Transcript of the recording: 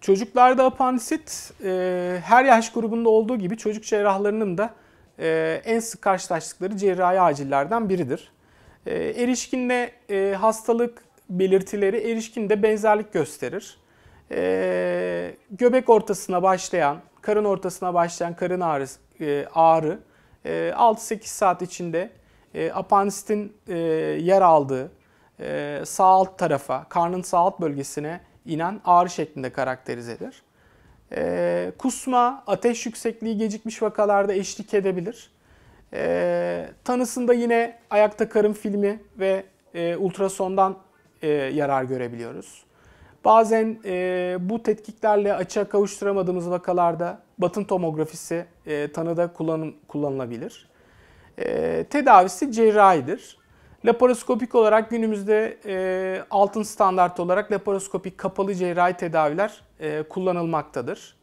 Çocuklarda apandisit e, her yaş grubunda olduğu gibi çocuk cerrahlarının da e, en sık karşılaştıkları cerrahi acillerden biridir. E, erişkinde e, hastalık belirtileri erişkinde benzerlik gösterir. E, göbek ortasına başlayan, karın ortasına başlayan karın ağrısı, e, ağrı e, 6-8 saat içinde e, apandisitin e, yer aldığı e, sağ alt tarafa, karnın sağ alt bölgesine inen ağrı şeklinde karakterizedir. E, kusma, ateş yüksekliği gecikmiş vakalarda eşlik edebilir. E, tanısında yine ayakta karın filmi ve e, ultrasondan e, yarar görebiliyoruz. Bazen e, bu tetkiklerle açığa kavuşturamadığımız vakalarda batın tomografisi e, tanıda kullanım, kullanılabilir. E, tedavisi cerrahidir. Laparoskopik olarak günümüzde e, altın standart olarak laparoskopik kapalı cerrahi tedaviler e, kullanılmaktadır.